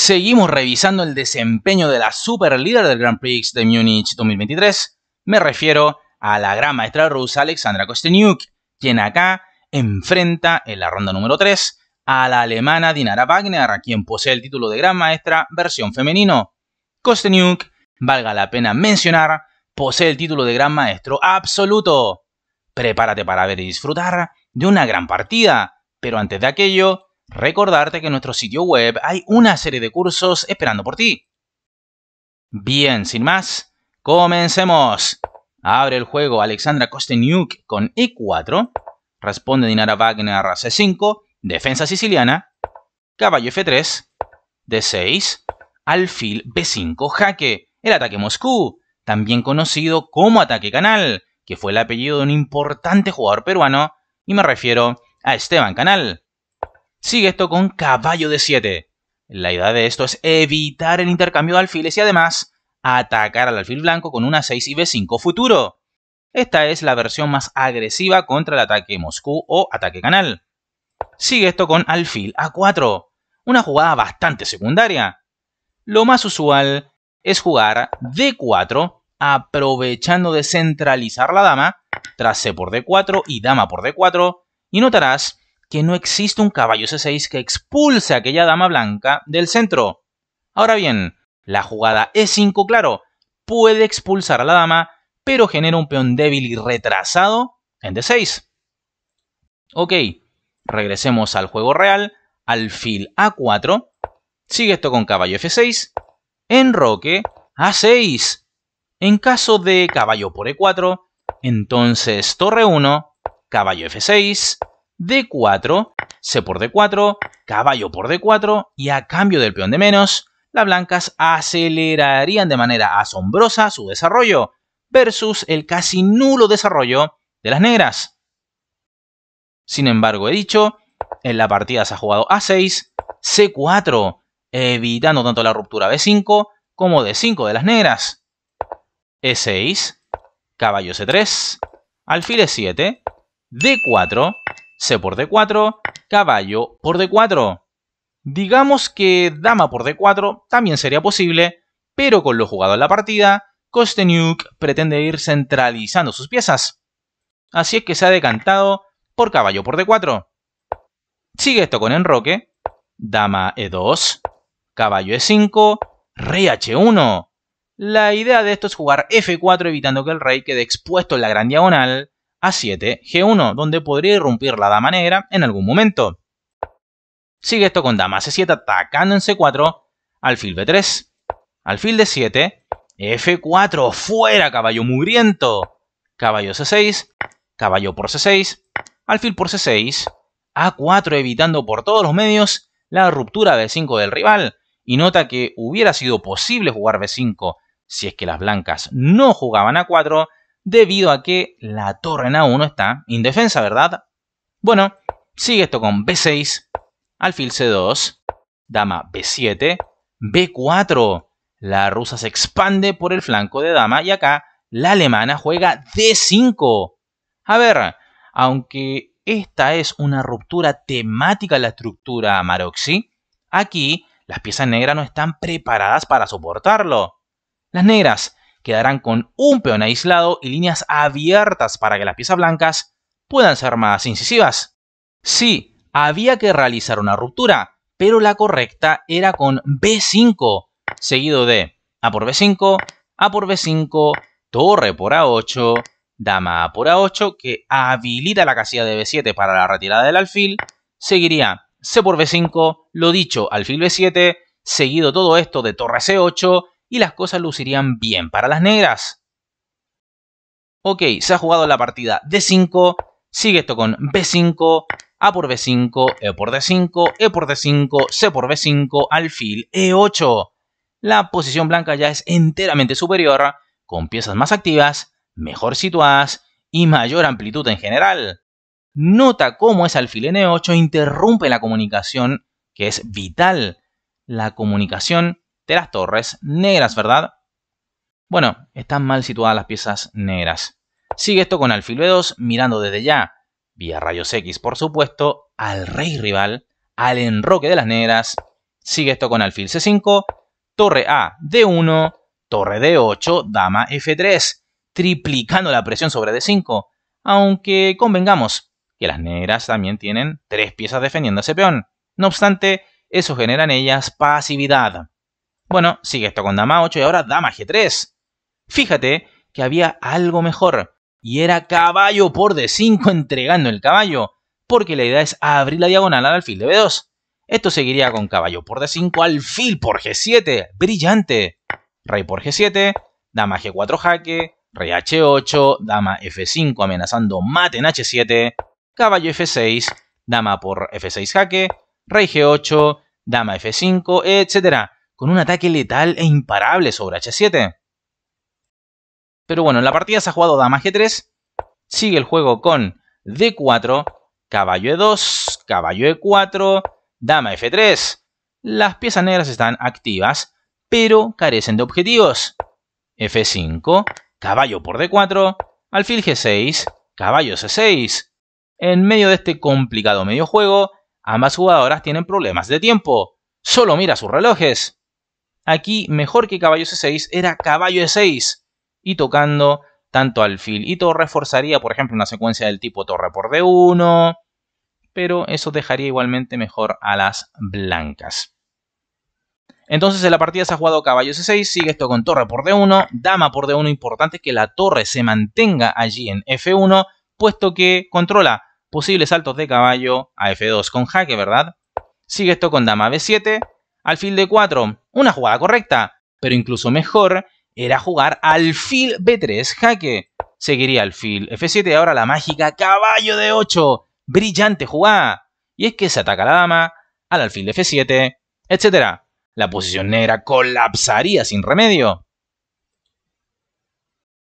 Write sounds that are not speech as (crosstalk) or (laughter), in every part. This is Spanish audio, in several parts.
Seguimos revisando el desempeño de la super líder del Grand Prix de Múnich 2023. Me refiero a la gran maestra rusa Alexandra Kosteniuk, quien acá enfrenta en la ronda número 3 a la alemana Dinara Wagner, quien posee el título de gran maestra versión femenino. Kosteniuk, valga la pena mencionar, posee el título de gran maestro absoluto. Prepárate para ver y disfrutar de una gran partida, pero antes de aquello, Recordarte que en nuestro sitio web hay una serie de cursos esperando por ti. Bien, sin más, comencemos. Abre el juego Alexandra Kosteniuk con E4. Responde Dinara Wagner a C5. Defensa siciliana. Caballo F3. D6. Alfil B5 jaque. El ataque Moscú. También conocido como ataque canal. Que fue el apellido de un importante jugador peruano. Y me refiero a Esteban Canal. Sigue esto con caballo de 7. La idea de esto es evitar el intercambio de alfiles y además atacar al alfil blanco con una 6 y B5 futuro. Esta es la versión más agresiva contra el ataque Moscú o ataque canal. Sigue esto con alfil A4, una jugada bastante secundaria. Lo más usual es jugar D4 aprovechando de centralizar la dama, tras C por D4 y dama por D4, y notarás que no existe un caballo C6 que expulse a aquella dama blanca del centro. Ahora bien, la jugada E5, claro, puede expulsar a la dama, pero genera un peón débil y retrasado en D6. Ok, regresemos al juego real, al alfil A4, sigue esto con caballo F6, enroque A6. En caso de caballo por E4, entonces torre 1, caballo F6, D4, C por D4, caballo por D4 y a cambio del peón de menos, las blancas acelerarían de manera asombrosa su desarrollo versus el casi nulo desarrollo de las negras. Sin embargo, he dicho, en la partida se ha jugado A6, C4, evitando tanto la ruptura B5 como D5 de las negras. E6, caballo C3, alfil E7, D4 C por D4, caballo por D4. Digamos que dama por D4 también sería posible, pero con lo jugado en la partida, Kostenyuk pretende ir centralizando sus piezas. Así es que se ha decantado por caballo por D4. Sigue esto con enroque, dama E2, caballo E5, rey H1. La idea de esto es jugar F4 evitando que el rey quede expuesto en la gran diagonal a7, g1, donde podría irrumpir la dama negra en algún momento. Sigue esto con dama c7 atacando en c4, alfil b3, alfil d7, f4, fuera caballo mugriento, caballo c6, caballo por c6, alfil por c6, a4 evitando por todos los medios la ruptura de 5 del rival. Y nota que hubiera sido posible jugar b5 si es que las blancas no jugaban a 4, debido a que la torre en A1 está indefensa, ¿verdad? Bueno, sigue esto con B6, alfil C2, dama B7, B4. La rusa se expande por el flanco de dama y acá la alemana juega D5. A ver, aunque esta es una ruptura temática en la estructura Maroxi, aquí las piezas negras no están preparadas para soportarlo. Las negras quedarán con un peón aislado y líneas abiertas para que las piezas blancas puedan ser más incisivas. Sí, había que realizar una ruptura, pero la correcta era con B5, seguido de A por B5, A por B5, torre por A8, dama por A8, que habilita la casilla de B7 para la retirada del alfil, seguiría C por B5, lo dicho, alfil B7, seguido todo esto de torre C8 y las cosas lucirían bien para las negras. Ok, se ha jugado la partida D5, sigue esto con B5, A por B5, E por D5, E por D5, C por B5, alfil E8. La posición blanca ya es enteramente superior, con piezas más activas, mejor situadas y mayor amplitud en general. Nota cómo ese alfil N8 e interrumpe la comunicación, que es vital. La comunicación de las torres negras, ¿verdad? Bueno, están mal situadas las piezas negras. Sigue esto con alfil B2 mirando desde ya, vía rayos X por supuesto, al rey rival, al enroque de las negras. Sigue esto con alfil C5, torre A D1, torre D8, dama F3, triplicando la presión sobre D5. Aunque convengamos que las negras también tienen tres piezas defendiendo a ese peón. No obstante, eso genera en ellas pasividad. Bueno, sigue esto con dama 8 y ahora dama G3. Fíjate que había algo mejor y era caballo por D5 (laughs) entregando el caballo, porque la idea es abrir la diagonal al alfil de B2. Esto seguiría con caballo por D5, alfil por G7, brillante. Rey por G7, dama G4 jaque, rey H8, dama F5 amenazando mate en H7, caballo F6, dama por F6 jaque, rey G8, dama F5, etc con un ataque letal e imparable sobre H7. Pero bueno, en la partida se ha jugado dama G3, sigue el juego con D4, caballo E2, caballo E4, dama F3. Las piezas negras están activas, pero carecen de objetivos. F5, caballo por D4, alfil G6, caballo C6. En medio de este complicado medio juego, ambas jugadoras tienen problemas de tiempo. Solo mira sus relojes. Aquí, mejor que caballo C6, era caballo E6. Y tocando tanto alfil y torre reforzaría por ejemplo, una secuencia del tipo torre por D1. Pero eso dejaría igualmente mejor a las blancas. Entonces en la partida se ha jugado caballo C6, sigue esto con torre por D1, dama por D1, importante que la torre se mantenga allí en F1, puesto que controla posibles saltos de caballo a F2 con jaque, ¿verdad? Sigue esto con dama B7, Alfil de 4, una jugada correcta, pero incluso mejor era jugar alfil B3 jaque. Seguiría alfil F7 y ahora la mágica caballo de 8. Brillante jugada. Y es que se ataca a la dama, al alfil de F7, etc. La posición negra colapsaría sin remedio.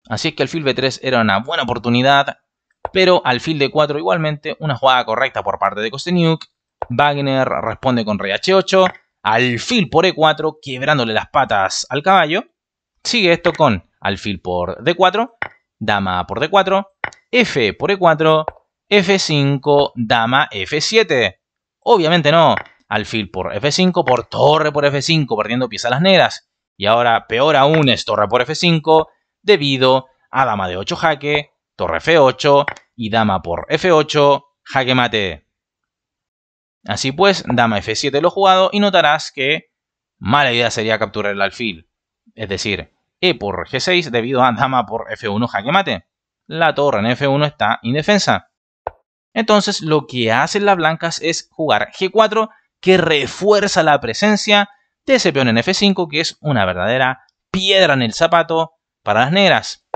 Así es que alfil B3 era una buena oportunidad, pero alfil D4 igualmente una jugada correcta por parte de Kosteniuk. Wagner responde con rey H8 alfil por e4, quebrándole las patas al caballo. Sigue esto con alfil por d4, dama por d4, f por e4, f5, dama f7. Obviamente no, alfil por f5, por torre por f5, perdiendo piezas las negras. Y ahora, peor aún, es torre por f5, debido a dama de 8 jaque, torre f8 y dama por f8, jaque mate. Así pues, dama f7 lo jugado y notarás que mala idea sería capturar el alfil. Es decir, e por g6 debido a dama por f1 jaque mate. La torre en f1 está indefensa. Entonces lo que hacen las blancas es jugar g4 que refuerza la presencia de ese peón en f5 que es una verdadera piedra en el zapato para las negras.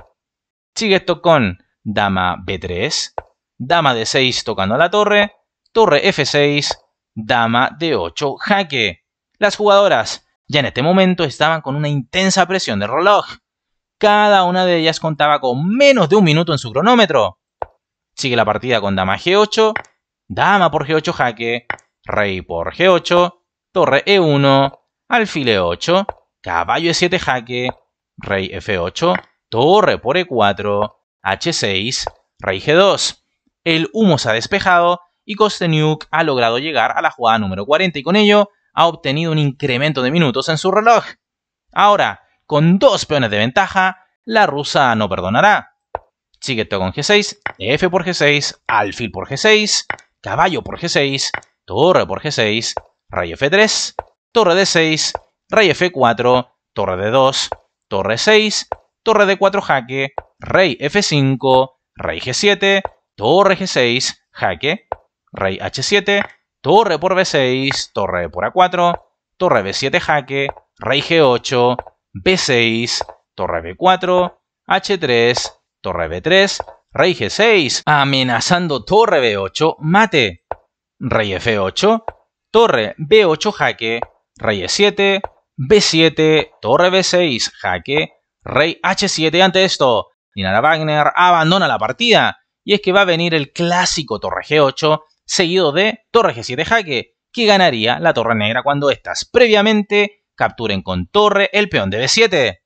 Sigue esto con dama b3, dama d6 tocando a la torre, torre F6, dama D8, jaque. Las jugadoras ya en este momento estaban con una intensa presión de reloj. Cada una de ellas contaba con menos de un minuto en su cronómetro. Sigue la partida con dama G8, dama por G8 jaque, rey por G8, torre E1, alfil E8, caballo E7 jaque, rey F8, torre por E4, H6, rey G2. El humo se ha despejado y Kosteniuk ha logrado llegar a la jugada número 40 y con ello ha obtenido un incremento de minutos en su reloj. Ahora, con dos peones de ventaja, la rusa no perdonará. todo con G6, F por G6, alfil por G6, caballo por G6, torre por G6, rey F3, torre D6, rey F4, torre D2, torre 6, torre D4 jaque, rey F5, rey G7, torre G6, jaque, rey h7, torre por b6, torre por a4, torre b7 jaque, rey g8, b6, torre b4, h3, torre b3, rey g6, amenazando torre b8, mate, rey f8, torre b8 jaque, rey e7, b7, torre b6 jaque, rey h7 ante esto. Dinara Wagner abandona la partida y es que va a venir el clásico torre g8 seguido de torre g7 jaque, que ganaría la torre negra cuando estas previamente capturen con torre el peón de b7.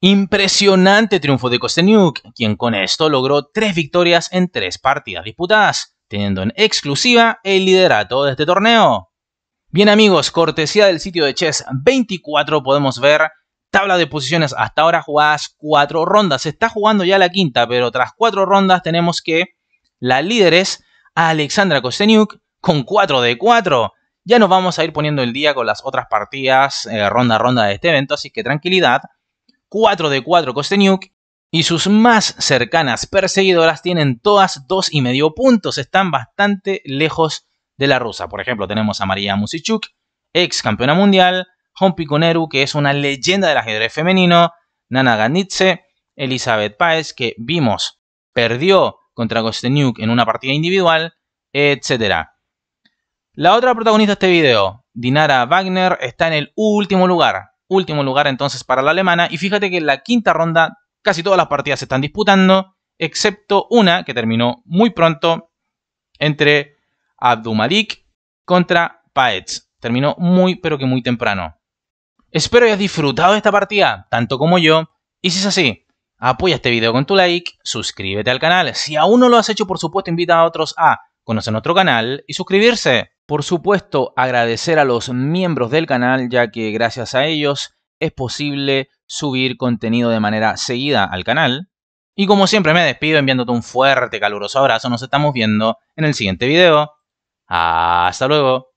Impresionante triunfo de Kosteniuk, quien con esto logró tres victorias en tres partidas disputadas, teniendo en exclusiva el liderato de este torneo. Bien amigos, cortesía del sitio de Chess 24 podemos ver tabla de posiciones hasta ahora jugadas cuatro rondas. Se está jugando ya la quinta, pero tras cuatro rondas tenemos que la líderes a Alexandra Kosteniuk con 4 de 4. Ya nos vamos a ir poniendo el día con las otras partidas eh, ronda a ronda de este evento, así que tranquilidad. 4 de 4 Kosteniuk y sus más cercanas perseguidoras tienen todas 2 y medio puntos, están bastante lejos de la rusa. Por ejemplo, tenemos a María Musichuk, ex campeona mundial, Hompi Kuneru, que es una leyenda del ajedrez femenino, Nana Ganitze, Elizabeth Paez, que vimos perdió contra Kostenyuk en una partida individual, etc. La otra protagonista de este video, Dinara Wagner, está en el último lugar. Último lugar entonces para la alemana. Y fíjate que en la quinta ronda casi todas las partidas se están disputando, excepto una que terminó muy pronto entre Abdumalik contra Paez. Terminó muy pero que muy temprano. Espero hayas disfrutado de esta partida, tanto como yo, y si es así, Apoya este video con tu like, suscríbete al canal. Si aún no lo has hecho, por supuesto, invita a otros a conocer nuestro canal y suscribirse. Por supuesto, agradecer a los miembros del canal, ya que gracias a ellos es posible subir contenido de manera seguida al canal. Y como siempre me despido enviándote un fuerte caluroso abrazo. Nos estamos viendo en el siguiente video. Hasta luego.